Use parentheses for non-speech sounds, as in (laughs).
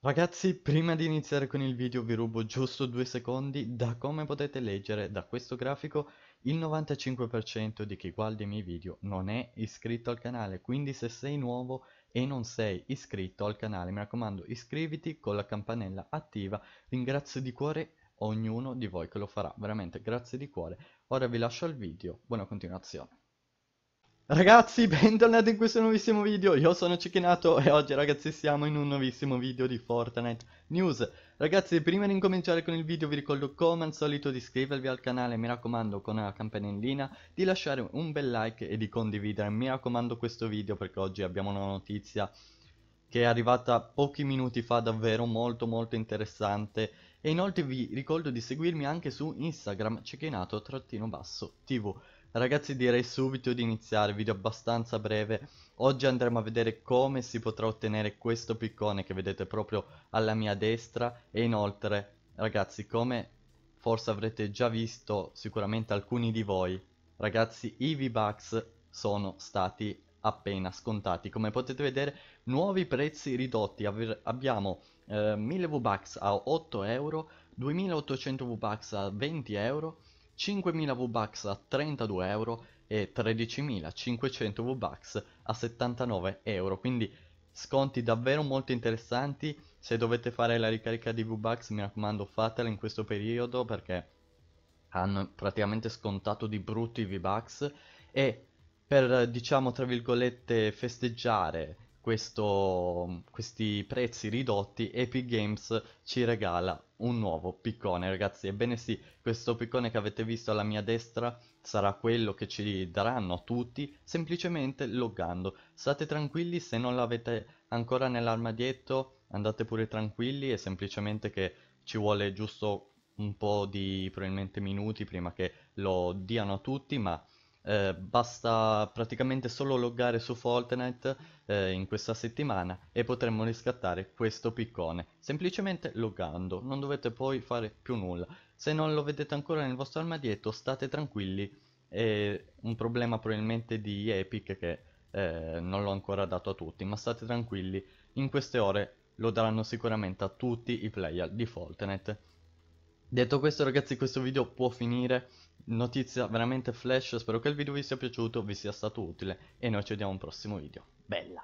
Ragazzi, prima di iniziare con il video vi rubo giusto due secondi, da come potete leggere da questo grafico il 95% di chi guarda i miei video non è iscritto al canale, quindi se sei nuovo e non sei iscritto al canale mi raccomando iscriviti con la campanella attiva, ringrazio di cuore ognuno di voi che lo farà, veramente grazie di cuore. Ora vi lascio al video, buona continuazione. Ragazzi, (laughs) bentornati in questo nuovissimo video, io sono Cicchinato e oggi ragazzi siamo in un nuovissimo video di Fortnite News. Ragazzi, prima di incominciare con il video vi ricordo come al solito di iscrivervi al canale, mi raccomando con la campanellina, di lasciare un bel like e di condividere, mi raccomando questo video perché oggi abbiamo una notizia che è arrivata pochi minuti fa davvero molto molto interessante e inoltre vi ricordo di seguirmi anche su Instagram cecchinato tv Ragazzi direi subito di iniziare, video abbastanza breve. Oggi andremo a vedere come si potrà ottenere questo piccone che vedete proprio alla mia destra. E inoltre, ragazzi, come forse avrete già visto sicuramente alcuni di voi, ragazzi i V-Bucks sono stati appena scontati. Come potete vedere, nuovi prezzi ridotti. Aver abbiamo eh, 1000 V-Bucks a 8 euro, 2800 V-Bucks a 20 euro, 5000 V-Bucks a 32 euro e 13500 V-Bucks a 79 euro. Quindi sconti davvero molto interessanti. Se dovete fare la ricarica di V-Bucks, mi raccomando, fatela in questo periodo perché hanno praticamente scontato di brutti i V-Bucks e per, diciamo, tra virgolette, festeggiare questo, questi prezzi ridotti, Epic Games ci regala un nuovo piccone, ragazzi. Ebbene sì, questo piccone che avete visto alla mia destra sarà quello che ci daranno a tutti, semplicemente loggando. State tranquilli, se non l'avete ancora nell'armadietto, andate pure tranquilli, è semplicemente che ci vuole giusto un po' di, probabilmente, minuti prima che lo diano a tutti, ma eh, basta praticamente solo loggare su Fortnite eh, in questa settimana e potremmo riscattare questo piccone semplicemente loggando non dovete poi fare più nulla se non lo vedete ancora nel vostro armadietto state tranquilli è un problema probabilmente di Epic che eh, non l'ho ancora dato a tutti ma state tranquilli in queste ore lo daranno sicuramente a tutti i player di Fortnite Detto questo ragazzi questo video può finire, notizia veramente flash, spero che il video vi sia piaciuto, vi sia stato utile e noi ci vediamo al prossimo video. Bella!